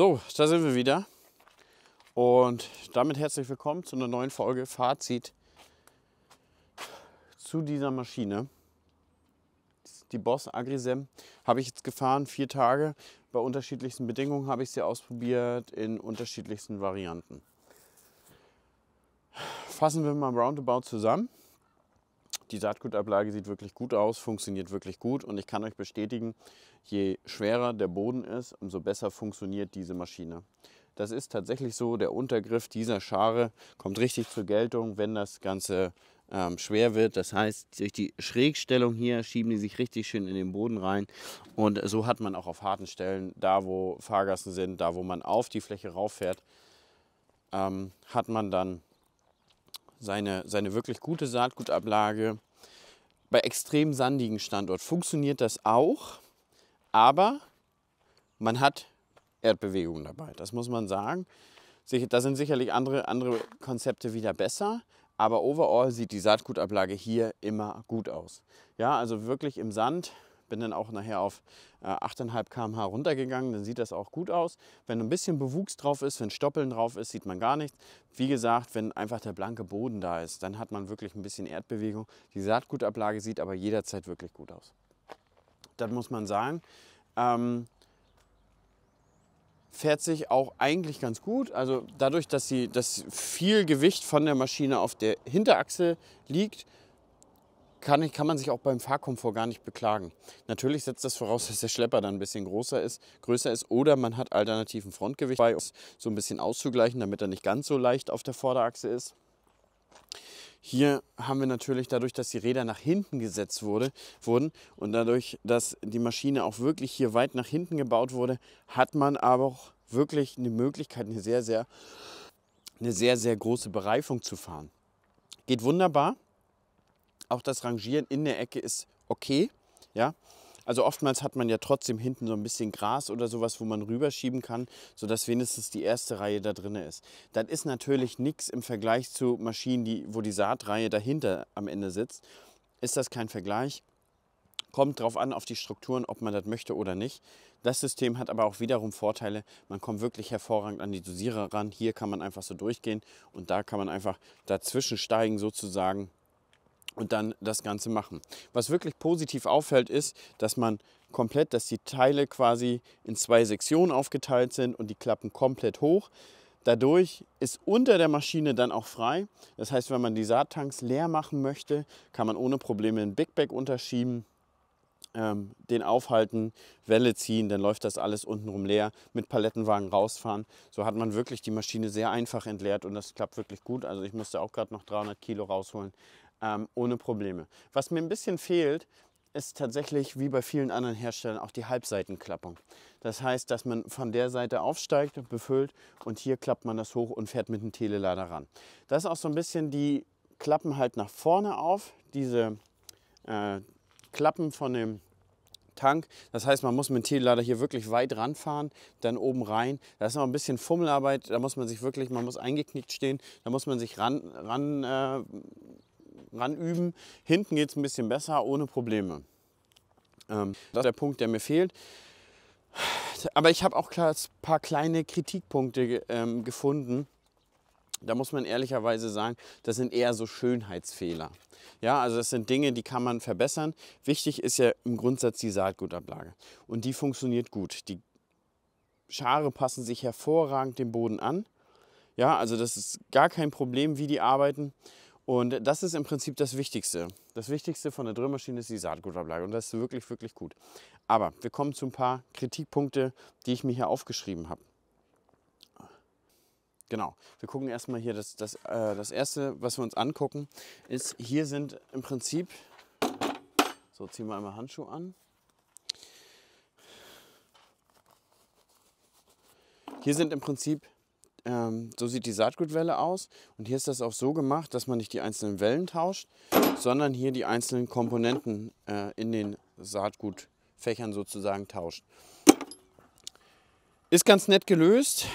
So, da sind wir wieder. Und damit herzlich willkommen zu einer neuen Folge Fazit zu dieser Maschine. Die Boss Agrisem habe ich jetzt gefahren, vier Tage. Bei unterschiedlichsten Bedingungen habe ich sie ausprobiert, in unterschiedlichsten Varianten. Fassen wir mal roundabout zusammen. Die Saatgutablage sieht wirklich gut aus, funktioniert wirklich gut und ich kann euch bestätigen, je schwerer der Boden ist, umso besser funktioniert diese Maschine. Das ist tatsächlich so, der Untergriff dieser Schare kommt richtig zur Geltung, wenn das Ganze ähm, schwer wird. Das heißt, durch die Schrägstellung hier schieben die sich richtig schön in den Boden rein. Und so hat man auch auf harten Stellen, da wo Fahrgassen sind, da wo man auf die Fläche rauffährt, ähm, hat man dann seine, seine wirklich gute Saatgutablage. Bei extrem sandigen Standort funktioniert das auch, aber man hat Erdbewegungen dabei. Das muss man sagen. Da sind sicherlich andere, andere Konzepte wieder besser, aber overall sieht die Saatgutablage hier immer gut aus. Ja, also wirklich im Sand bin dann auch nachher auf äh, 8,5 km/h runtergegangen, dann sieht das auch gut aus. Wenn ein bisschen Bewuchs drauf ist, wenn Stoppeln drauf ist, sieht man gar nichts. Wie gesagt, wenn einfach der blanke Boden da ist, dann hat man wirklich ein bisschen Erdbewegung. Die Saatgutablage sieht aber jederzeit wirklich gut aus. Das muss man sagen. Ähm, fährt sich auch eigentlich ganz gut. Also dadurch, dass, sie, dass viel Gewicht von der Maschine auf der Hinterachse liegt, kann, ich, kann man sich auch beim Fahrkomfort gar nicht beklagen. Natürlich setzt das voraus, dass der Schlepper dann ein bisschen größer ist, größer ist oder man hat alternativen Frontgewicht bei, um es so ein bisschen auszugleichen, damit er nicht ganz so leicht auf der Vorderachse ist. Hier haben wir natürlich dadurch, dass die Räder nach hinten gesetzt wurde, wurden und dadurch, dass die Maschine auch wirklich hier weit nach hinten gebaut wurde, hat man aber auch wirklich eine Möglichkeit, eine sehr, sehr, eine sehr, sehr große Bereifung zu fahren. Geht wunderbar. Auch das Rangieren in der Ecke ist okay. Ja? Also oftmals hat man ja trotzdem hinten so ein bisschen Gras oder sowas, wo man rüberschieben kann, sodass wenigstens die erste Reihe da drin ist. Das ist natürlich nichts im Vergleich zu Maschinen, die, wo die Saatreihe dahinter am Ende sitzt. Ist das kein Vergleich? Kommt drauf an, auf die Strukturen, ob man das möchte oder nicht. Das System hat aber auch wiederum Vorteile. Man kommt wirklich hervorragend an die Dosierer ran. Hier kann man einfach so durchgehen und da kann man einfach dazwischen steigen sozusagen und dann das Ganze machen. Was wirklich positiv auffällt, ist, dass man komplett, dass die Teile quasi in zwei Sektionen aufgeteilt sind und die klappen komplett hoch. Dadurch ist unter der Maschine dann auch frei. Das heißt, wenn man die Saattanks leer machen möchte, kann man ohne Probleme ein Big Bag unterschieben, ähm, den aufhalten, Welle ziehen, dann läuft das alles untenrum leer, mit Palettenwagen rausfahren. So hat man wirklich die Maschine sehr einfach entleert und das klappt wirklich gut. Also ich musste auch gerade noch 300 Kilo rausholen ähm, ohne Probleme. Was mir ein bisschen fehlt, ist tatsächlich wie bei vielen anderen Herstellern auch die Halbseitenklappung. Das heißt, dass man von der Seite aufsteigt und befüllt und hier klappt man das hoch und fährt mit dem Telelader ran. Das ist auch so ein bisschen die Klappen halt nach vorne auf, diese äh, Klappen von dem Tank. Das heißt, man muss mit dem Telelader hier wirklich weit ranfahren, dann oben rein. Das ist noch ein bisschen Fummelarbeit, da muss man sich wirklich, man muss eingeknickt stehen, da muss man sich ran, ran äh, ranüben. Hinten geht es ein bisschen besser, ohne Probleme. Ähm, das ist der Punkt, der mir fehlt. Aber ich habe auch ein paar kleine Kritikpunkte ähm, gefunden. Da muss man ehrlicherweise sagen, das sind eher so Schönheitsfehler. Ja, also das sind Dinge, die kann man verbessern. Wichtig ist ja im Grundsatz die Saatgutablage. Und die funktioniert gut. Die Schare passen sich hervorragend dem Boden an. Ja, also das ist gar kein Problem, wie die arbeiten. Und das ist im Prinzip das Wichtigste. Das Wichtigste von der Drillmaschine ist die Saatgutablage und das ist wirklich, wirklich gut. Aber wir kommen zu ein paar Kritikpunkte, die ich mir hier aufgeschrieben habe. Genau, wir gucken erstmal hier, das, das, äh, das erste, was wir uns angucken, ist, hier sind im Prinzip, so ziehen wir einmal Handschuhe an. Hier sind im Prinzip ähm, so sieht die Saatgutwelle aus. Und hier ist das auch so gemacht, dass man nicht die einzelnen Wellen tauscht, sondern hier die einzelnen Komponenten äh, in den Saatgutfächern sozusagen tauscht. Ist ganz nett gelöst.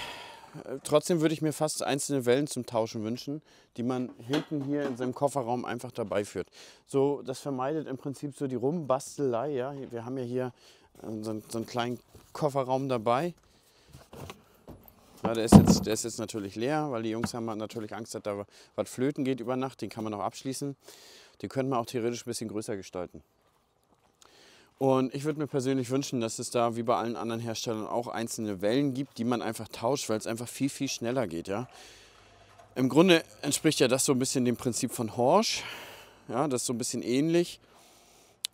Äh, trotzdem würde ich mir fast einzelne Wellen zum Tauschen wünschen, die man hinten hier in seinem Kofferraum einfach dabei führt. So, das vermeidet im Prinzip so die Rumbastelei. Ja? Wir haben ja hier äh, so, so einen kleinen Kofferraum dabei. Ja, der, ist jetzt, der ist jetzt natürlich leer, weil die Jungs haben halt natürlich Angst, dass da was flöten geht über Nacht. Den kann man auch abschließen. Den könnte man auch theoretisch ein bisschen größer gestalten. Und ich würde mir persönlich wünschen, dass es da wie bei allen anderen Herstellern auch einzelne Wellen gibt, die man einfach tauscht, weil es einfach viel, viel schneller geht. Ja? Im Grunde entspricht ja das so ein bisschen dem Prinzip von Horsch. Ja, das ist so ein bisschen ähnlich.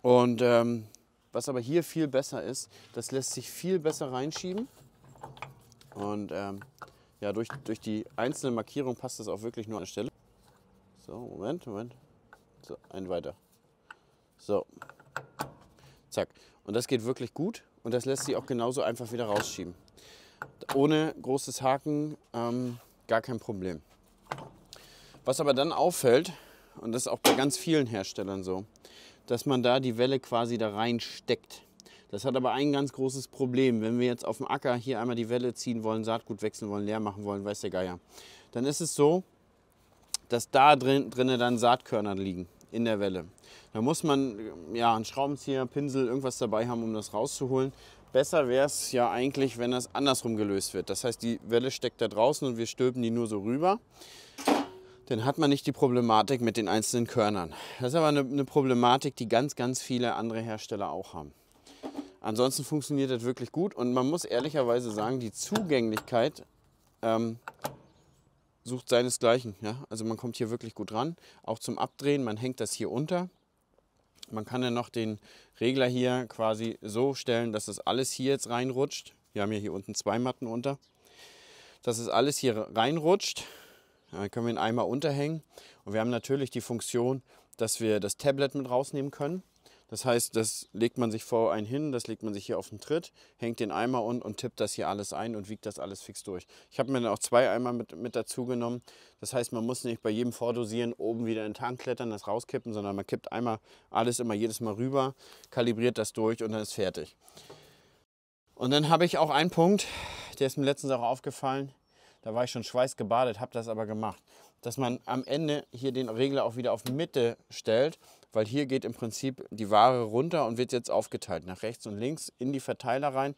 Und ähm, was aber hier viel besser ist, das lässt sich viel besser reinschieben. Und ähm, ja, durch, durch die einzelne Markierung passt das auch wirklich nur an der Stelle. So, Moment, Moment. So, ein weiter. So. Zack. Und das geht wirklich gut und das lässt sich auch genauso einfach wieder rausschieben. Ohne großes Haken ähm, gar kein Problem. Was aber dann auffällt, und das ist auch bei ganz vielen Herstellern so, dass man da die Welle quasi da reinsteckt. Das hat aber ein ganz großes Problem. Wenn wir jetzt auf dem Acker hier einmal die Welle ziehen wollen, Saatgut wechseln wollen, leer machen wollen, weiß der Geier, dann ist es so, dass da drin, drinne dann Saatkörner liegen in der Welle. Da muss man ja, einen Schraubenzieher, Pinsel, irgendwas dabei haben, um das rauszuholen. Besser wäre es ja eigentlich, wenn das andersrum gelöst wird. Das heißt, die Welle steckt da draußen und wir stülpen die nur so rüber. Dann hat man nicht die Problematik mit den einzelnen Körnern. Das ist aber eine, eine Problematik, die ganz, ganz viele andere Hersteller auch haben. Ansonsten funktioniert das wirklich gut und man muss ehrlicherweise sagen, die Zugänglichkeit ähm, sucht seinesgleichen. Ja? Also man kommt hier wirklich gut ran, auch zum Abdrehen, man hängt das hier unter. Man kann dann noch den Regler hier quasi so stellen, dass das alles hier jetzt reinrutscht. Wir haben ja hier unten zwei Matten unter. Dass es alles hier reinrutscht. Dann können wir ihn einmal unterhängen. Und wir haben natürlich die Funktion, dass wir das Tablet mit rausnehmen können. Das heißt, das legt man sich vor einen hin, das legt man sich hier auf den Tritt, hängt den Eimer un und tippt das hier alles ein und wiegt das alles fix durch. Ich habe mir dann auch zwei Eimer mit, mit dazu genommen. Das heißt, man muss nicht bei jedem Vordosieren oben wieder in den Tank klettern, das rauskippen, sondern man kippt einmal alles immer jedes Mal rüber, kalibriert das durch und dann ist fertig. Und dann habe ich auch einen Punkt, der ist mir letztens auch aufgefallen. Da war ich schon schweißgebadet, habe das aber gemacht. Dass man am Ende hier den Regler auch wieder auf Mitte stellt weil hier geht im Prinzip die Ware runter und wird jetzt aufgeteilt nach rechts und links in die Verteiler rein.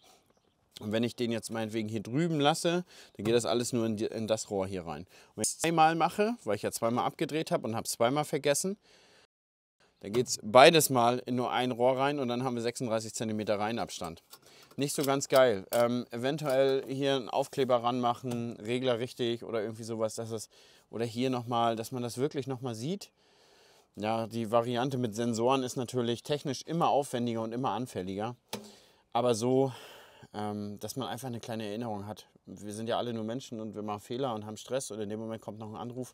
Und wenn ich den jetzt meinetwegen hier drüben lasse, dann geht das alles nur in, die, in das Rohr hier rein. Und wenn ich es zweimal mache, weil ich ja zweimal abgedreht habe und habe es zweimal vergessen, dann geht es beides mal in nur ein Rohr rein und dann haben wir 36 cm Reihenabstand. Nicht so ganz geil. Ähm, eventuell hier einen Aufkleber ranmachen, Regler richtig oder irgendwie sowas, dass es, oder hier nochmal, dass man das wirklich nochmal sieht. Ja, die Variante mit Sensoren ist natürlich technisch immer aufwendiger und immer anfälliger. Aber so, ähm, dass man einfach eine kleine Erinnerung hat. Wir sind ja alle nur Menschen und wir machen Fehler und haben Stress und in dem Moment kommt noch ein Anruf,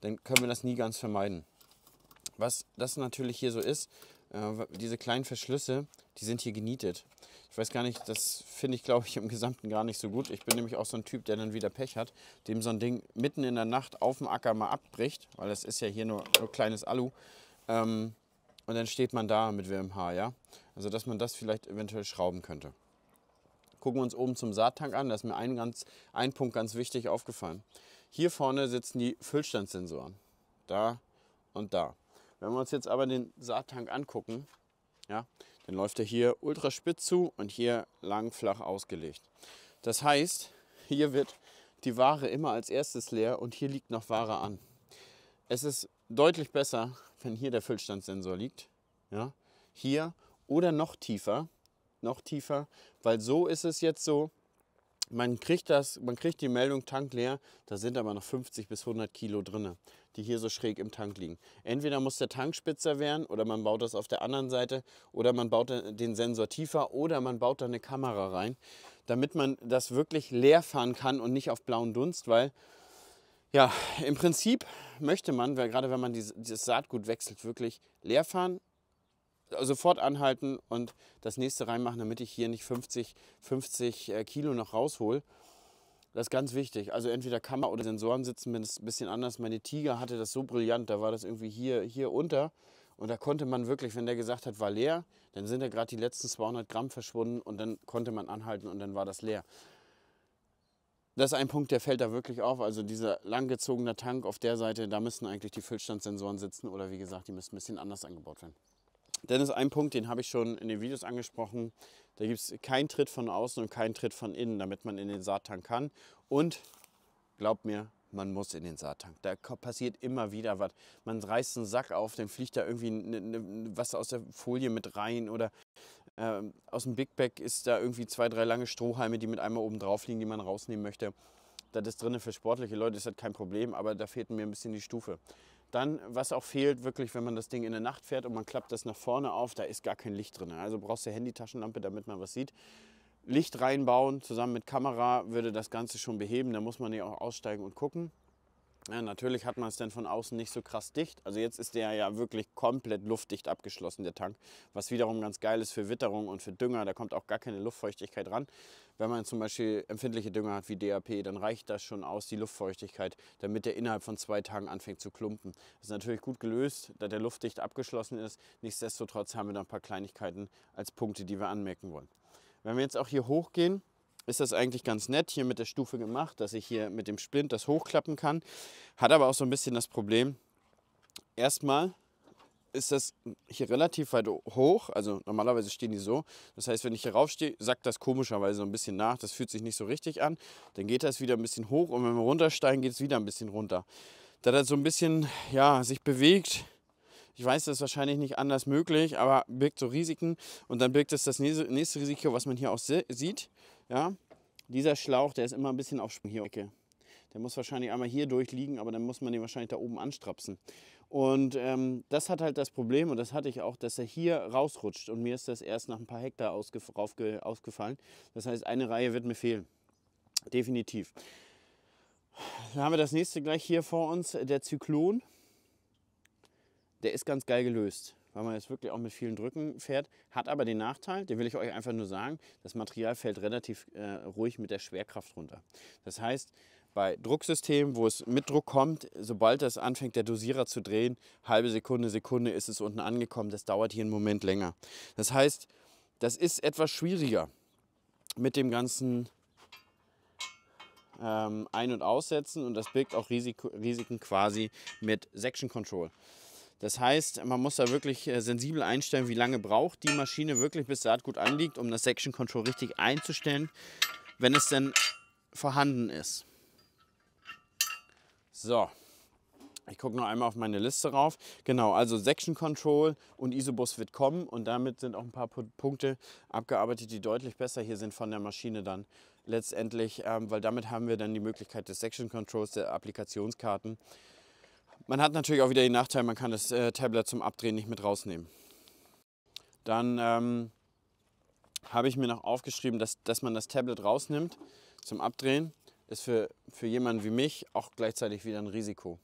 dann können wir das nie ganz vermeiden. Was das natürlich hier so ist, äh, diese kleinen Verschlüsse, die sind hier genietet. Ich weiß gar nicht, das finde ich, glaube ich, im Gesamten gar nicht so gut. Ich bin nämlich auch so ein Typ, der dann wieder Pech hat, dem so ein Ding mitten in der Nacht auf dem Acker mal abbricht, weil das ist ja hier nur, nur kleines Alu. Ähm, und dann steht man da mit WMH, ja. Also, dass man das vielleicht eventuell schrauben könnte. Gucken wir uns oben zum Saattank an. Da ist mir ein, ganz, ein Punkt ganz wichtig aufgefallen. Hier vorne sitzen die Füllstandssensoren. Da und da. Wenn wir uns jetzt aber den Saattank angucken, ja, dann läuft er hier ultra spitz zu und hier lang flach ausgelegt. Das heißt, hier wird die Ware immer als erstes leer und hier liegt noch Ware an. Es ist deutlich besser, wenn hier der Füllstandssensor liegt. Ja, hier oder noch tiefer, noch tiefer, weil so ist es jetzt so, man kriegt, das, man kriegt die Meldung Tank leer, da sind aber noch 50 bis 100 Kilo drin die hier so schräg im Tank liegen. Entweder muss der Tank spitzer werden oder man baut das auf der anderen Seite oder man baut den Sensor tiefer oder man baut da eine Kamera rein, damit man das wirklich leer fahren kann und nicht auf blauen Dunst, weil ja, im Prinzip möchte man, weil gerade wenn man dieses, Saatgut wechselt, wirklich leer fahren, sofort anhalten und das nächste reinmachen, damit ich hier nicht 50, 50 äh, Kilo noch raushol. Das ist ganz wichtig. Also entweder Kamera oder Sensoren sitzen ein bisschen anders. Meine Tiger hatte das so brillant, da war das irgendwie hier, hier unter. Und da konnte man wirklich, wenn der gesagt hat, war leer, dann sind da gerade die letzten 200 Gramm verschwunden und dann konnte man anhalten und dann war das leer. Das ist ein Punkt, der fällt da wirklich auf. Also dieser langgezogene Tank auf der Seite, da müssen eigentlich die Füllstandssensoren sitzen oder wie gesagt, die müssen ein bisschen anders angebaut werden. Dennis, ein Punkt, den habe ich schon in den Videos angesprochen. Da gibt es keinen Tritt von außen und keinen Tritt von innen, damit man in den Satan kann. Und glaubt mir, man muss in den Saattank. Da passiert immer wieder was. Man reißt einen Sack auf, dann fliegt da irgendwie ne, ne, was aus der Folie mit rein oder äh, aus dem Big Bag ist da irgendwie zwei, drei lange Strohhalme, die mit einmal oben drauf liegen, die man rausnehmen möchte. Das ist drinne für sportliche Leute, ist das kein Problem, aber da fehlt mir ein bisschen die Stufe. Dann, was auch fehlt, wirklich, wenn man das Ding in der Nacht fährt und man klappt das nach vorne auf, da ist gar kein Licht drin. Also brauchst du Handytaschenlampe, damit man was sieht. Licht reinbauen, zusammen mit Kamera, würde das Ganze schon beheben. Da muss man ja auch aussteigen und gucken. Ja, natürlich hat man es dann von außen nicht so krass dicht. Also jetzt ist der ja wirklich komplett luftdicht abgeschlossen, der Tank. Was wiederum ganz geil ist für Witterung und für Dünger. Da kommt auch gar keine Luftfeuchtigkeit ran. Wenn man zum Beispiel empfindliche Dünger hat wie DAP, dann reicht das schon aus, die Luftfeuchtigkeit, damit der innerhalb von zwei Tagen anfängt zu klumpen. Das ist natürlich gut gelöst, da der luftdicht abgeschlossen ist. Nichtsdestotrotz haben wir da ein paar Kleinigkeiten als Punkte, die wir anmerken wollen. Wenn wir jetzt auch hier hochgehen, ist das eigentlich ganz nett hier mit der Stufe gemacht, dass ich hier mit dem Splint das hochklappen kann. Hat aber auch so ein bisschen das Problem, erstmal ist das hier relativ weit hoch, also normalerweise stehen die so. Das heißt, wenn ich hier raufstehe, sackt das komischerweise so ein bisschen nach, das fühlt sich nicht so richtig an. Dann geht das wieder ein bisschen hoch und wenn wir runtersteigen, geht es wieder ein bisschen runter. Da das so ein bisschen ja, sich bewegt, ich weiß, das ist wahrscheinlich nicht anders möglich, aber birgt so Risiken und dann birgt es das nächste Risiko, was man hier auch sieht. Ja, dieser Schlauch, der ist immer ein bisschen auf hier Ecke. Der muss wahrscheinlich einmal hier durchliegen, aber dann muss man den wahrscheinlich da oben anstrapsen. Und ähm, das hat halt das Problem, und das hatte ich auch, dass er hier rausrutscht. Und mir ist das erst nach ein paar Hektar ausgef ausgefallen. Das heißt, eine Reihe wird mir fehlen. Definitiv. Dann haben wir das nächste gleich hier vor uns, der Zyklon. Der ist ganz geil gelöst weil man jetzt wirklich auch mit vielen Drücken fährt. Hat aber den Nachteil, den will ich euch einfach nur sagen, das Material fällt relativ äh, ruhig mit der Schwerkraft runter. Das heißt, bei Drucksystemen, wo es mit Druck kommt, sobald das anfängt, der Dosierer zu drehen, halbe Sekunde, Sekunde ist es unten angekommen. Das dauert hier einen Moment länger. Das heißt, das ist etwas schwieriger mit dem ganzen ähm, Ein- und Aussetzen und das birgt auch Risiko, Risiken quasi mit Section Control. Das heißt, man muss da wirklich äh, sensibel einstellen, wie lange braucht die Maschine wirklich, bis Saatgut anliegt, um das Section Control richtig einzustellen, wenn es denn vorhanden ist. So, ich gucke noch einmal auf meine Liste rauf. Genau, also Section Control und Isobus wird kommen und damit sind auch ein paar Punkte abgearbeitet, die deutlich besser hier sind von der Maschine dann letztendlich, ähm, weil damit haben wir dann die Möglichkeit des Section Controls der Applikationskarten man hat natürlich auch wieder den Nachteil, man kann das äh, Tablet zum Abdrehen nicht mit rausnehmen. Dann ähm, habe ich mir noch aufgeschrieben, dass, dass man das Tablet rausnimmt zum Abdrehen. Ist für, für jemanden wie mich auch gleichzeitig wieder ein Risiko.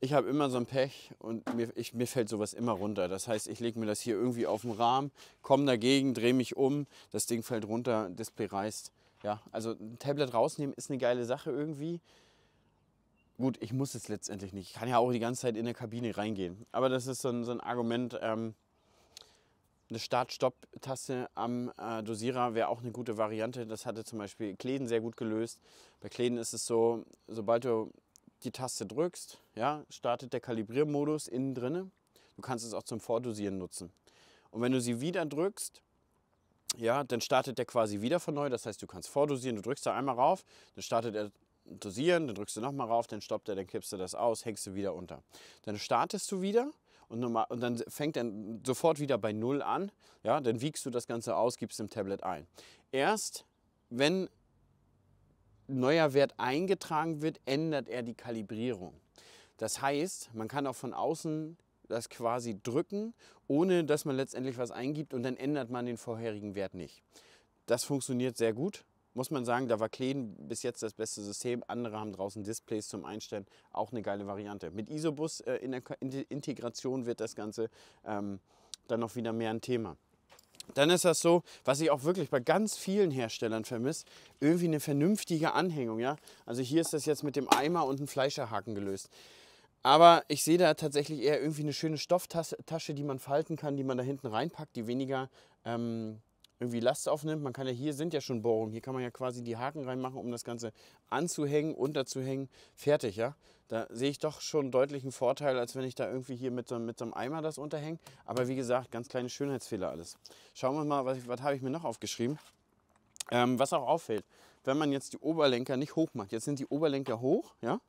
Ich habe immer so ein Pech und mir, ich, mir fällt sowas immer runter. Das heißt, ich lege mir das hier irgendwie auf den Rahmen, komme dagegen, drehe mich um, das Ding fällt runter, Display reißt. Ja, also ein Tablet rausnehmen ist eine geile Sache irgendwie gut, ich muss es letztendlich nicht. Ich kann ja auch die ganze Zeit in der Kabine reingehen. Aber das ist so ein, so ein Argument. Ähm, eine Start-Stopp-Taste am äh, Dosierer wäre auch eine gute Variante. Das hatte zum Beispiel Kleden sehr gut gelöst. Bei Kleden ist es so, sobald du die Taste drückst, ja, startet der Kalibriermodus innen drin. Du kannst es auch zum Vordosieren nutzen. Und wenn du sie wieder drückst, ja, dann startet der quasi wieder von neu. Das heißt, du kannst vordosieren, du drückst da einmal rauf, dann startet er dosieren, dann drückst du nochmal rauf, dann stoppt er, dann kippst du das aus, hängst du wieder unter. Dann startest du wieder und, normal, und dann fängt er sofort wieder bei Null an. Ja, dann wiegst du das Ganze aus, gibst im Tablet ein. Erst wenn neuer Wert eingetragen wird, ändert er die Kalibrierung. Das heißt, man kann auch von außen das quasi drücken, ohne dass man letztendlich was eingibt und dann ändert man den vorherigen Wert nicht. Das funktioniert sehr gut muss man sagen, da war Kleen bis jetzt das beste System. Andere haben draußen Displays zum Einstellen. Auch eine geile Variante. Mit Isobus äh, in der Integration wird das Ganze ähm, dann noch wieder mehr ein Thema. Dann ist das so, was ich auch wirklich bei ganz vielen Herstellern vermisse, irgendwie eine vernünftige Anhängung. Ja? Also hier ist das jetzt mit dem Eimer und einem Fleischerhaken gelöst. Aber ich sehe da tatsächlich eher irgendwie eine schöne Stofftasche, die man falten kann, die man da hinten reinpackt, die weniger ähm, irgendwie Last aufnimmt. Man kann ja hier sind ja schon Bohrungen. Hier kann man ja quasi die Haken reinmachen, um das Ganze anzuhängen, unterzuhängen. Fertig, ja. Da sehe ich doch schon deutlichen Vorteil, als wenn ich da irgendwie hier mit so, mit so einem Eimer das unterhänge. Aber wie gesagt, ganz kleine Schönheitsfehler alles. Schauen wir mal, was, was habe ich mir noch aufgeschrieben. Ähm, was auch auffällt, wenn man jetzt die Oberlenker nicht hoch macht. Jetzt sind die Oberlenker hoch, ja.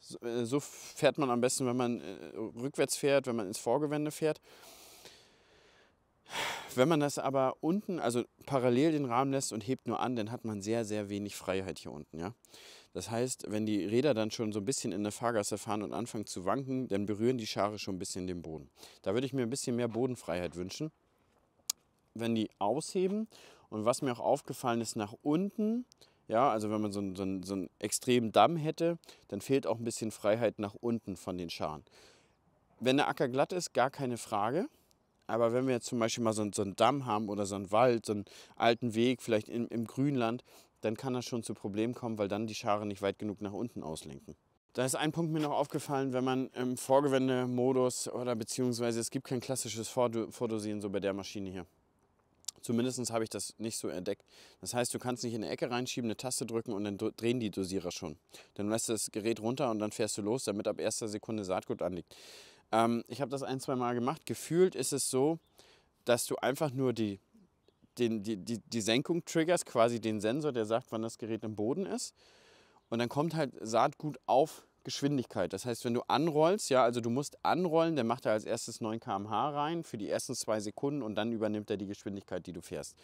So, äh, so fährt man am besten, wenn man äh, rückwärts fährt, wenn man ins Vorgewende fährt. Wenn man das aber unten, also parallel den Rahmen lässt und hebt nur an, dann hat man sehr, sehr wenig Freiheit hier unten. Ja? Das heißt, wenn die Räder dann schon so ein bisschen in der Fahrgasse fahren und anfangen zu wanken, dann berühren die Schare schon ein bisschen den Boden. Da würde ich mir ein bisschen mehr Bodenfreiheit wünschen. Wenn die ausheben und was mir auch aufgefallen ist, nach unten, ja, also wenn man so einen, so, einen, so einen extremen Damm hätte, dann fehlt auch ein bisschen Freiheit nach unten von den Scharen. Wenn der Acker glatt ist, gar keine Frage aber wenn wir jetzt zum Beispiel mal so, so einen Damm haben oder so einen Wald, so einen alten Weg, vielleicht in, im Grünland, dann kann das schon zu Problemen kommen, weil dann die Schare nicht weit genug nach unten auslenken. Da ist ein Punkt mir noch aufgefallen, wenn man im Vorgewendemodus oder beziehungsweise es gibt kein klassisches Vordosieren so bei der Maschine hier. Zumindest habe ich das nicht so entdeckt. Das heißt, du kannst nicht in eine Ecke reinschieben, eine Taste drücken und dann drehen die Dosierer schon. Dann lässt du das Gerät runter und dann fährst du los, damit ab erster Sekunde Saatgut anliegt. Ähm, ich habe das ein, zwei Mal gemacht. Gefühlt ist es so, dass du einfach nur die, den, die, die, die Senkung triggerst, quasi den Sensor, der sagt, wann das Gerät im Boden ist. Und dann kommt halt Saatgut auf Geschwindigkeit. Das heißt, wenn du anrollst, ja, also du musst anrollen, dann macht er als erstes 9 km/h rein für die ersten zwei Sekunden und dann übernimmt er die Geschwindigkeit, die du fährst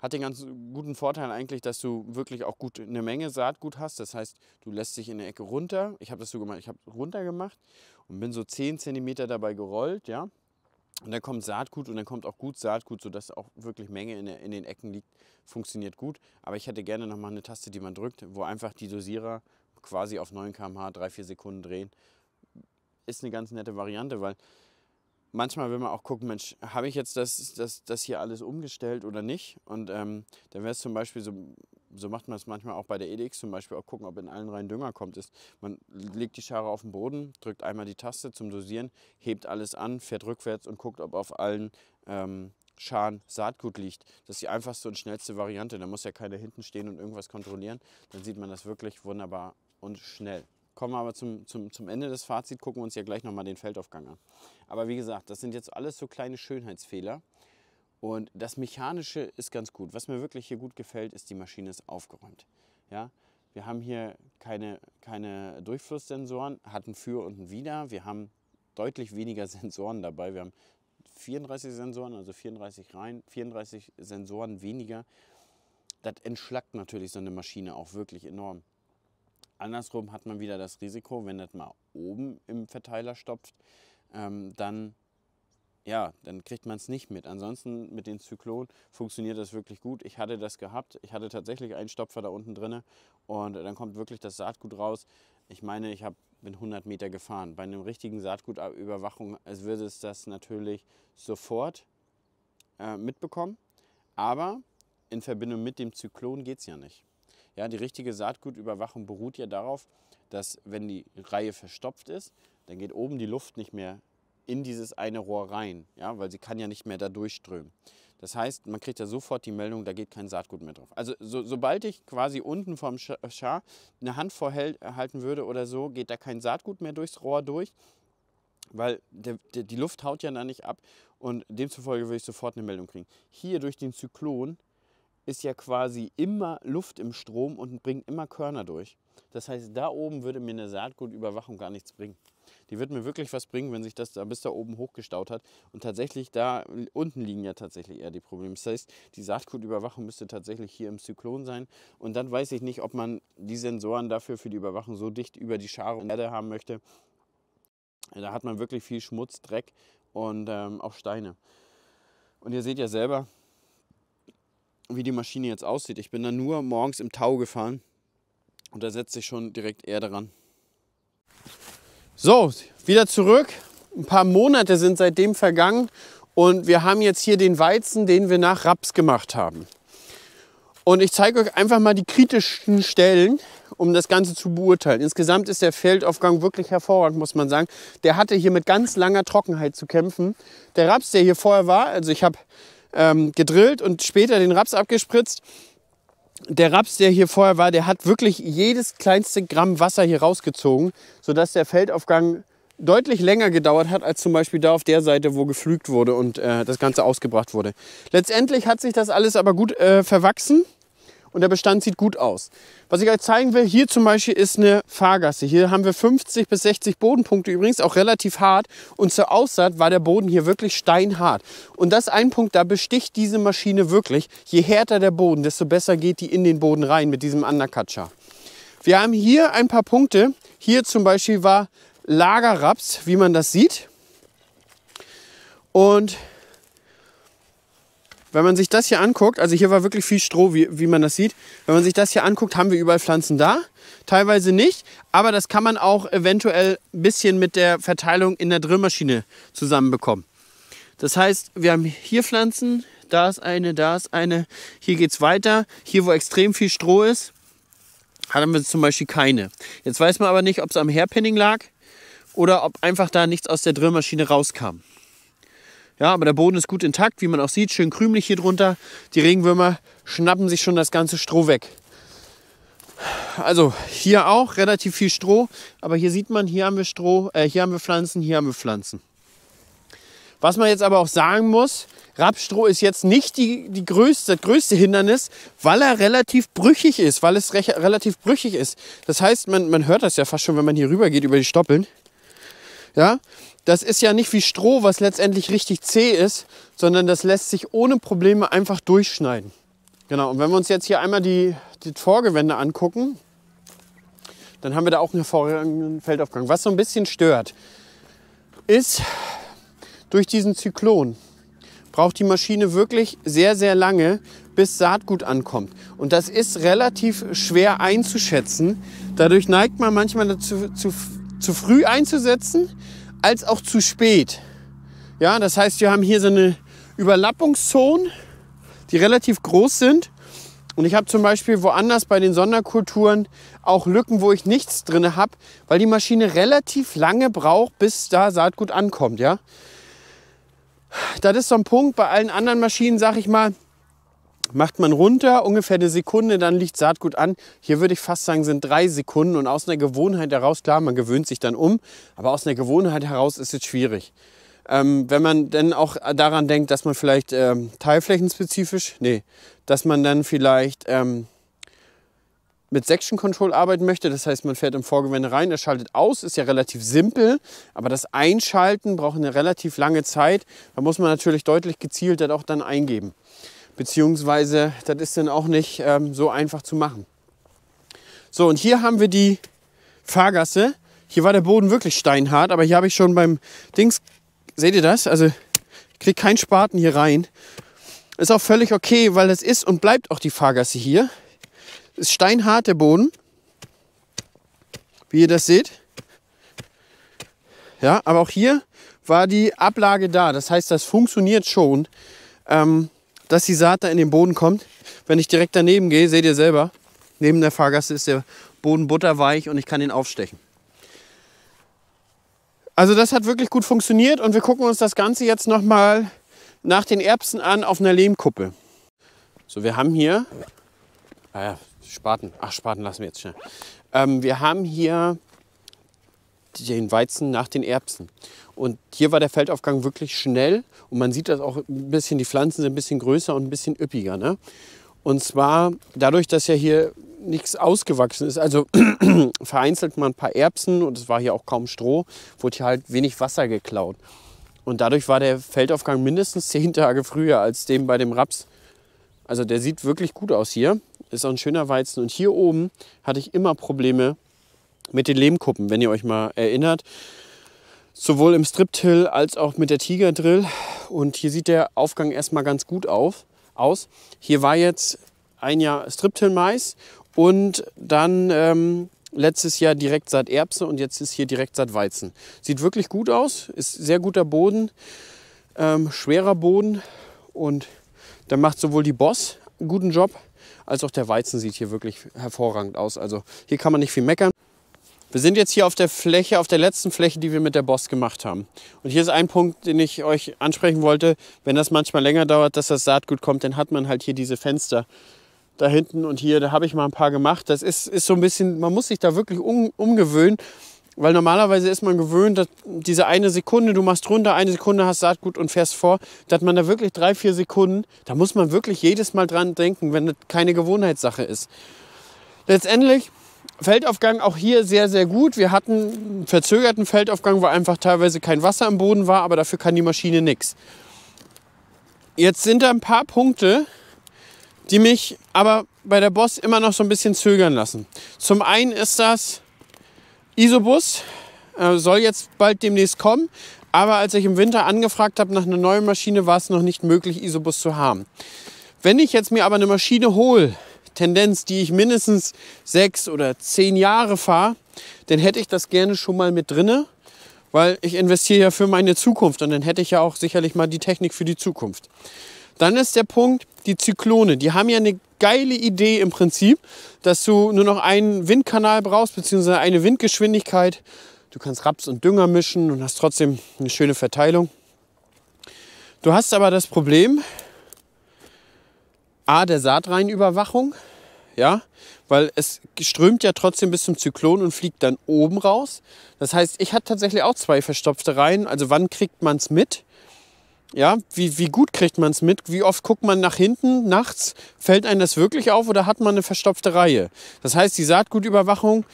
hat den ganz guten Vorteil eigentlich, dass du wirklich auch gut eine Menge Saatgut hast. Das heißt, du lässt dich in der Ecke runter. Ich habe das so gemacht, ich habe runter gemacht und bin so 10 cm dabei gerollt, ja. Und dann kommt Saatgut und dann kommt auch gut Saatgut, sodass auch wirklich Menge in, der, in den Ecken liegt. Funktioniert gut. Aber ich hätte gerne nochmal eine Taste, die man drückt, wo einfach die Dosierer quasi auf 9 km/h 3-4 Sekunden drehen. Ist eine ganz nette Variante, weil manchmal will man auch gucken, Mensch, habe ich jetzt das, das, das hier alles umgestellt oder nicht? Und ähm, dann wäre es zum Beispiel so, so macht man es manchmal auch bei der EDX zum Beispiel, auch gucken, ob in allen Reihen Dünger kommt. Ist, man legt die Schare auf den Boden, drückt einmal die Taste zum Dosieren, hebt alles an, fährt rückwärts und guckt, ob auf allen ähm, Scharen Saatgut liegt. Das ist die einfachste und schnellste Variante. Da muss ja keiner hinten stehen und irgendwas kontrollieren. Dann sieht man das wirklich wunderbar und schnell kommen wir aber zum, zum, zum Ende des Fazits, gucken wir uns ja gleich nochmal den Feldaufgang an. Aber wie gesagt, das sind jetzt alles so kleine Schönheitsfehler. Und das Mechanische ist ganz gut. Was mir wirklich hier gut gefällt, ist, die Maschine ist aufgeräumt. Ja? Wir haben hier keine, keine Durchflusssensoren, hatten für und ein wieder. Wir haben deutlich weniger Sensoren dabei. Wir haben 34 Sensoren, also 34 rein, 34 Sensoren weniger. Das entschlackt natürlich so eine Maschine auch wirklich enorm. Andersrum hat man wieder das Risiko, wenn das mal oben im Verteiler stopft, ähm, dann, ja, dann kriegt man es nicht mit. Ansonsten mit den Zyklon funktioniert das wirklich gut. Ich hatte das gehabt. Ich hatte tatsächlich einen Stopfer da unten drin und dann kommt wirklich das Saatgut raus. Ich meine, ich habe bin 100 Meter gefahren. Bei einem richtigen Saatgutüberwachung also würde es das natürlich sofort äh, mitbekommen. Aber in Verbindung mit dem Zyklon geht es ja nicht. Ja, die richtige Saatgutüberwachung beruht ja darauf, dass wenn die Reihe verstopft ist, dann geht oben die Luft nicht mehr in dieses eine Rohr rein, ja, weil sie kann ja nicht mehr da durchströmen. Das heißt, man kriegt ja sofort die Meldung, da geht kein Saatgut mehr drauf. Also so, sobald ich quasi unten vom Schar eine Hand vorhalten würde oder so, geht da kein Saatgut mehr durchs Rohr durch, weil der, der, die Luft haut ja da nicht ab und demzufolge würde ich sofort eine Meldung kriegen. Hier durch den Zyklon ist ja quasi immer Luft im Strom und bringt immer Körner durch. Das heißt, da oben würde mir eine Saatgutüberwachung gar nichts bringen. Die wird mir wirklich was bringen, wenn sich das da bis da oben hochgestaut hat. Und tatsächlich, da unten liegen ja tatsächlich eher die Probleme. Das heißt, die Saatgutüberwachung müsste tatsächlich hier im Zyklon sein. Und dann weiß ich nicht, ob man die Sensoren dafür für die Überwachung so dicht über die Schare und Erde haben möchte. Da hat man wirklich viel Schmutz, Dreck und ähm, auch Steine. Und ihr seht ja selber, wie die Maschine jetzt aussieht. Ich bin da nur morgens im Tau gefahren und da setzt sich schon direkt Erde ran. So, wieder zurück. Ein paar Monate sind seitdem vergangen und wir haben jetzt hier den Weizen, den wir nach Raps gemacht haben. Und ich zeige euch einfach mal die kritischen Stellen, um das Ganze zu beurteilen. Insgesamt ist der Feldaufgang wirklich hervorragend, muss man sagen. Der hatte hier mit ganz langer Trockenheit zu kämpfen. Der Raps, der hier vorher war, also ich habe ähm, gedrillt und später den Raps abgespritzt. Der Raps, der hier vorher war, der hat wirklich jedes kleinste Gramm Wasser hier rausgezogen, sodass der Feldaufgang deutlich länger gedauert hat als zum Beispiel da auf der Seite, wo gepflügt wurde und äh, das Ganze ausgebracht wurde. Letztendlich hat sich das alles aber gut äh, verwachsen und der Bestand sieht gut aus. Was ich euch zeigen will, hier zum Beispiel ist eine Fahrgasse. Hier haben wir 50 bis 60 Bodenpunkte, übrigens auch relativ hart. Und zur Aussaat war der Boden hier wirklich steinhart. Und das ist ein Punkt, da besticht diese Maschine wirklich. Je härter der Boden, desto besser geht die in den Boden rein mit diesem Undercutcher. Wir haben hier ein paar Punkte. Hier zum Beispiel war Lagerraps, wie man das sieht. Und wenn man sich das hier anguckt, also hier war wirklich viel Stroh, wie, wie man das sieht. Wenn man sich das hier anguckt, haben wir überall Pflanzen da, teilweise nicht. Aber das kann man auch eventuell ein bisschen mit der Verteilung in der Drillmaschine zusammenbekommen. Das heißt, wir haben hier Pflanzen, da ist eine, da ist eine. Hier geht es weiter. Hier, wo extrem viel Stroh ist, haben wir zum Beispiel keine. Jetzt weiß man aber nicht, ob es am Hairpinning lag oder ob einfach da nichts aus der Drillmaschine rauskam. Ja, aber der Boden ist gut intakt, wie man auch sieht, schön krümelig hier drunter. Die Regenwürmer schnappen sich schon das ganze Stroh weg. Also hier auch relativ viel Stroh, aber hier sieht man, hier haben wir Stroh, äh, hier haben wir Pflanzen, hier haben wir Pflanzen. Was man jetzt aber auch sagen muss, Rapsstroh ist jetzt nicht die, die größte, das größte Hindernis, weil er relativ brüchig ist, weil es recht, relativ brüchig ist. Das heißt, man, man hört das ja fast schon, wenn man hier rüber geht über die Stoppeln. Ja? Das ist ja nicht wie Stroh, was letztendlich richtig zäh ist, sondern das lässt sich ohne Probleme einfach durchschneiden. Genau, und wenn wir uns jetzt hier einmal die, die Torgewände angucken, dann haben wir da auch einen hervorragenden Feldaufgang. Was so ein bisschen stört, ist durch diesen Zyklon braucht die Maschine wirklich sehr, sehr lange, bis Saatgut ankommt. Und das ist relativ schwer einzuschätzen. Dadurch neigt man manchmal dazu, zu, zu früh einzusetzen, als auch zu spät. Ja, das heißt, wir haben hier so eine Überlappungszone, die relativ groß sind. Und ich habe zum Beispiel woanders bei den Sonderkulturen auch Lücken, wo ich nichts drin habe, weil die Maschine relativ lange braucht, bis da Saatgut ankommt. Ja? Das ist so ein Punkt. Bei allen anderen Maschinen, sage ich mal, macht man runter, ungefähr eine Sekunde, dann liegt Saatgut an. Hier würde ich fast sagen, sind drei Sekunden und aus einer Gewohnheit heraus, klar, man gewöhnt sich dann um, aber aus einer Gewohnheit heraus ist es schwierig. Ähm, wenn man dann auch daran denkt, dass man vielleicht ähm, teilflächenspezifisch, nee, dass man dann vielleicht ähm, mit Section Control arbeiten möchte, das heißt, man fährt im Vorgewende rein, er schaltet aus, ist ja relativ simpel, aber das Einschalten braucht eine relativ lange Zeit, da muss man natürlich deutlich gezielter auch dann eingeben. Beziehungsweise, das ist dann auch nicht ähm, so einfach zu machen. So, und hier haben wir die Fahrgasse. Hier war der Boden wirklich steinhart, aber hier habe ich schon beim Dings, seht ihr das? Also, ich kriege keinen Spaten hier rein. Ist auch völlig okay, weil es ist und bleibt auch die Fahrgasse hier. Ist steinhart der Boden, wie ihr das seht. Ja, aber auch hier war die Ablage da. Das heißt, das funktioniert schon. Ähm, dass die Saat da in den Boden kommt. Wenn ich direkt daneben gehe, seht ihr selber, neben der Fahrgasse ist der Boden butterweich und ich kann ihn aufstechen. Also das hat wirklich gut funktioniert und wir gucken uns das Ganze jetzt nochmal nach den Erbsen an auf einer Lehmkuppe. So, wir haben hier, ah ja, Spaten, ach Spaten lassen wir jetzt schnell. Ähm, wir haben hier den Weizen nach den Erbsen. Und hier war der Feldaufgang wirklich schnell und man sieht das auch ein bisschen, die Pflanzen sind ein bisschen größer und ein bisschen üppiger. Ne? Und zwar dadurch, dass ja hier nichts ausgewachsen ist, also vereinzelt mal ein paar Erbsen und es war hier auch kaum Stroh, wurde hier halt wenig Wasser geklaut. Und dadurch war der Feldaufgang mindestens zehn Tage früher als dem bei dem Raps. Also der sieht wirklich gut aus hier. Ist auch ein schöner Weizen. Und hier oben hatte ich immer Probleme mit den Lehmkuppen, wenn ihr euch mal erinnert sowohl im Strip-Till als auch mit der Tiger-Drill. Und hier sieht der Aufgang erstmal ganz gut auf, aus. Hier war jetzt ein Jahr Strip-Till-Mais und dann ähm, letztes Jahr direkt seit Erbse und jetzt ist hier direkt seit Weizen. Sieht wirklich gut aus, ist sehr guter Boden, ähm, schwerer Boden und da macht sowohl die Boss einen guten Job, als auch der Weizen sieht hier wirklich hervorragend aus. Also hier kann man nicht viel meckern. Wir sind jetzt hier auf der Fläche, auf der letzten Fläche, die wir mit der Boss gemacht haben. Und hier ist ein Punkt, den ich euch ansprechen wollte. Wenn das manchmal länger dauert, dass das Saatgut kommt, dann hat man halt hier diese Fenster da hinten und hier. Da habe ich mal ein paar gemacht. Das ist, ist so ein bisschen, man muss sich da wirklich um, umgewöhnen. Weil normalerweise ist man gewöhnt, dass diese eine Sekunde, du machst runter, eine Sekunde hast Saatgut und fährst vor, dass man da wirklich drei, vier Sekunden, da muss man wirklich jedes Mal dran denken, wenn das keine Gewohnheitssache ist. Letztendlich Feldaufgang auch hier sehr, sehr gut. Wir hatten einen verzögerten Feldaufgang, weil einfach teilweise kein Wasser im Boden war, aber dafür kann die Maschine nichts. Jetzt sind da ein paar Punkte, die mich aber bei der Boss immer noch so ein bisschen zögern lassen. Zum einen ist das Isobus, äh, soll jetzt bald demnächst kommen, aber als ich im Winter angefragt habe nach einer neuen Maschine, war es noch nicht möglich, Isobus zu haben. Wenn ich jetzt mir aber eine Maschine hole, Tendenz, die ich mindestens sechs oder zehn Jahre fahre, dann hätte ich das gerne schon mal mit drinne, weil ich investiere ja für meine Zukunft und dann hätte ich ja auch sicherlich mal die Technik für die Zukunft. Dann ist der Punkt, die Zyklone, die haben ja eine geile Idee im Prinzip, dass du nur noch einen Windkanal brauchst, beziehungsweise eine Windgeschwindigkeit. Du kannst Raps und Dünger mischen und hast trotzdem eine schöne Verteilung. Du hast aber das Problem, A, der Saatreihenüberwachung, ja, weil es strömt ja trotzdem bis zum Zyklon und fliegt dann oben raus. Das heißt, ich hatte tatsächlich auch zwei verstopfte Reihen. Also wann kriegt man es mit? Ja, wie, wie gut kriegt man es mit? Wie oft guckt man nach hinten nachts? Fällt einem das wirklich auf oder hat man eine verstopfte Reihe? Das heißt, die Saatgutüberwachung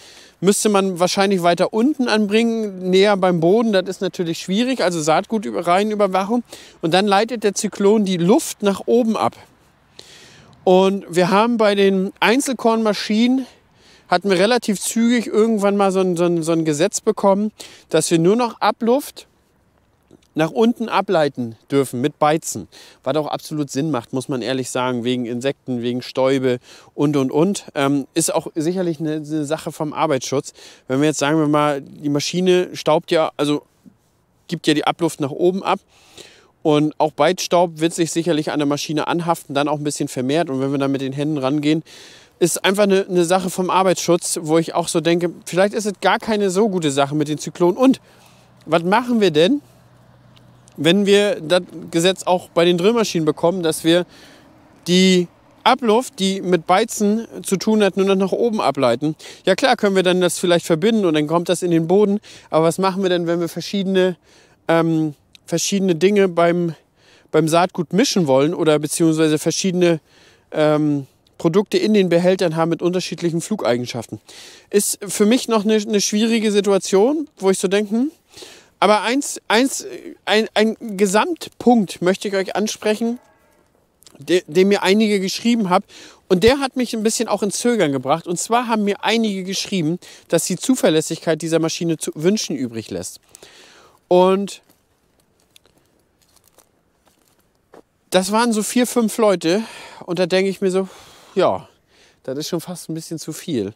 müsste man wahrscheinlich weiter unten anbringen, näher beim Boden. Das ist natürlich schwierig, also Saatgutreihenüberwachung. Und dann leitet der Zyklon die Luft nach oben ab. Und wir haben bei den Einzelkornmaschinen hatten wir relativ zügig irgendwann mal so ein, so, ein, so ein, Gesetz bekommen, dass wir nur noch Abluft nach unten ableiten dürfen mit Beizen. Was auch absolut Sinn macht, muss man ehrlich sagen, wegen Insekten, wegen Stäube und, und, und. Ähm, ist auch sicherlich eine, eine Sache vom Arbeitsschutz. Wenn wir jetzt sagen wir mal, die Maschine staubt ja, also gibt ja die Abluft nach oben ab und auch Beitstaub wird sich sicherlich an der Maschine anhaften, dann auch ein bisschen vermehrt. Und wenn wir dann mit den Händen rangehen, ist einfach eine, eine Sache vom Arbeitsschutz, wo ich auch so denke, vielleicht ist es gar keine so gute Sache mit den Zyklonen. Und was machen wir denn, wenn wir das Gesetz auch bei den Drillmaschinen bekommen, dass wir die Abluft, die mit Beizen zu tun hat, nur noch nach oben ableiten. Ja klar, können wir dann das vielleicht verbinden und dann kommt das in den Boden. Aber was machen wir denn, wenn wir verschiedene ähm, verschiedene Dinge beim, beim Saatgut mischen wollen oder beziehungsweise verschiedene ähm, Produkte in den Behältern haben mit unterschiedlichen Flugeigenschaften. Ist für mich noch eine, eine schwierige Situation, wo ich so denke, hm, aber eins, eins, ein, ein Gesamtpunkt möchte ich euch ansprechen, de, den mir einige geschrieben haben. Und der hat mich ein bisschen auch ins Zögern gebracht. Und zwar haben mir einige geschrieben, dass die Zuverlässigkeit dieser Maschine zu wünschen übrig lässt. Und das waren so vier, fünf Leute und da denke ich mir so, ja, das ist schon fast ein bisschen zu viel.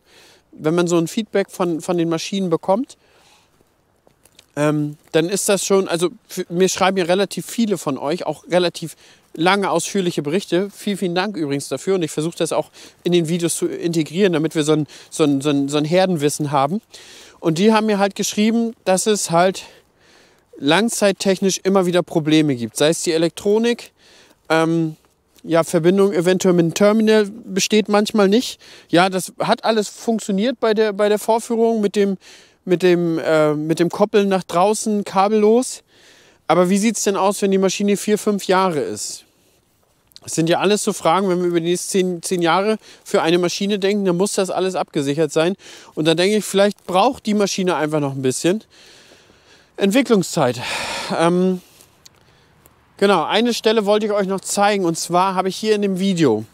Wenn man so ein Feedback von, von den Maschinen bekommt, ähm, dann ist das schon, also mir schreiben ja relativ viele von euch, auch relativ lange ausführliche Berichte. Vielen, vielen Dank übrigens dafür und ich versuche das auch in den Videos zu integrieren, damit wir so ein, so, ein, so, ein, so ein Herdenwissen haben. Und die haben mir halt geschrieben, dass es halt langzeittechnisch immer wieder Probleme gibt, sei es die Elektronik, ähm, ja, Verbindung eventuell mit dem Terminal besteht manchmal nicht. Ja, das hat alles funktioniert bei der, bei der Vorführung mit dem, mit, dem, äh, mit dem Koppeln nach draußen kabellos. Aber wie sieht es denn aus, wenn die Maschine vier, fünf Jahre ist? Das sind ja alles so Fragen, wenn wir über die nächsten zehn, zehn Jahre für eine Maschine denken, dann muss das alles abgesichert sein. Und dann denke ich, vielleicht braucht die Maschine einfach noch ein bisschen Entwicklungszeit. Ähm, Genau, eine Stelle wollte ich euch noch zeigen. Und zwar habe ich hier in dem Video,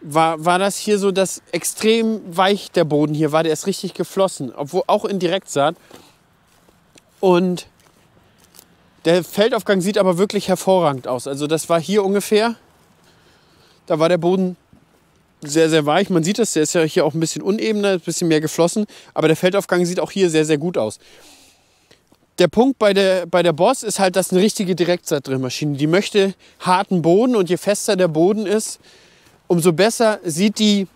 war, war das hier so, dass extrem weich der Boden hier war. Der ist richtig geflossen, obwohl auch in Direktsaat. Und der Feldaufgang sieht aber wirklich hervorragend aus. Also das war hier ungefähr. Da war der Boden sehr, sehr weich. Man sieht das, der ist ja hier auch ein bisschen unebener, ein bisschen mehr geflossen. Aber der Feldaufgang sieht auch hier sehr, sehr gut aus der Punkt bei der, bei der Boss ist halt, dass eine richtige Direktsaatdrillmaschine, die möchte harten Boden und je fester der Boden ist, umso besser sieht die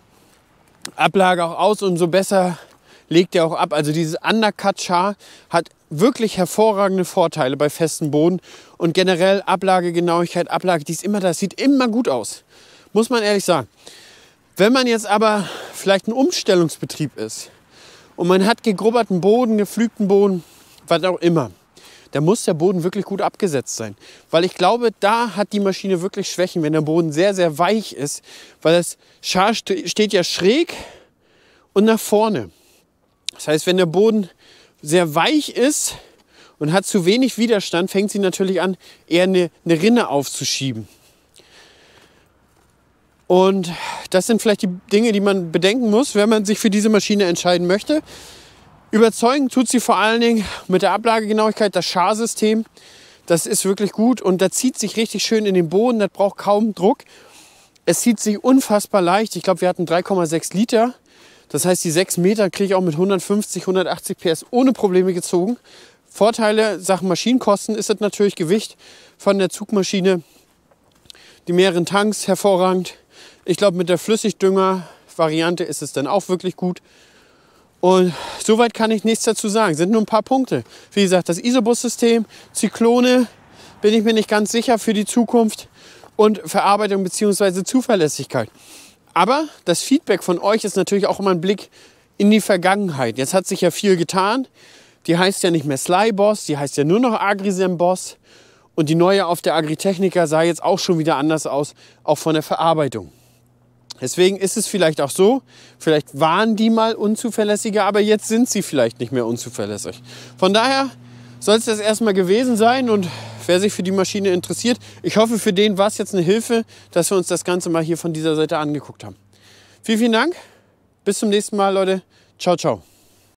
Ablage auch aus, umso besser legt er auch ab. Also dieses Undercut-Char hat wirklich hervorragende Vorteile bei festem Boden und generell Ablagegenauigkeit, Ablage, die ist immer, das sieht immer gut aus. Muss man ehrlich sagen. Wenn man jetzt aber vielleicht ein Umstellungsbetrieb ist und man hat gegrubberten Boden, geflügten Boden, was auch immer, da muss der Boden wirklich gut abgesetzt sein. Weil ich glaube, da hat die Maschine wirklich Schwächen, wenn der Boden sehr, sehr weich ist, weil das Schar steht ja schräg und nach vorne. Das heißt, wenn der Boden sehr weich ist und hat zu wenig Widerstand, fängt sie natürlich an, eher eine, eine Rinne aufzuschieben. Und das sind vielleicht die Dinge, die man bedenken muss, wenn man sich für diese Maschine entscheiden möchte. Überzeugen tut sie vor allen Dingen mit der Ablagegenauigkeit, das Scharsystem. Das ist wirklich gut und da zieht sich richtig schön in den Boden, das braucht kaum Druck. Es zieht sich unfassbar leicht. Ich glaube, wir hatten 3,6 Liter. Das heißt, die 6 Meter kriege ich auch mit 150, 180 PS ohne Probleme gezogen. Vorteile, Sachen Maschinenkosten, ist das natürlich Gewicht von der Zugmaschine. Die mehreren Tanks hervorragend. Ich glaube, mit der Flüssigdünger-Variante ist es dann auch wirklich gut. Und soweit kann ich nichts dazu sagen. Sind nur ein paar Punkte. Wie gesagt, das Isobus-System, Zyklone, bin ich mir nicht ganz sicher für die Zukunft und Verarbeitung bzw. Zuverlässigkeit. Aber das Feedback von euch ist natürlich auch immer ein Blick in die Vergangenheit. Jetzt hat sich ja viel getan. Die heißt ja nicht mehr Sly Boss, die heißt ja nur noch Agrisem Boss. Und die neue auf der Agritechnica sah jetzt auch schon wieder anders aus, auch von der Verarbeitung. Deswegen ist es vielleicht auch so, vielleicht waren die mal unzuverlässiger, aber jetzt sind sie vielleicht nicht mehr unzuverlässig. Von daher soll es das erstmal gewesen sein und wer sich für die Maschine interessiert, ich hoffe, für den war es jetzt eine Hilfe, dass wir uns das Ganze mal hier von dieser Seite angeguckt haben. Vielen, vielen Dank. Bis zum nächsten Mal, Leute. Ciao, ciao.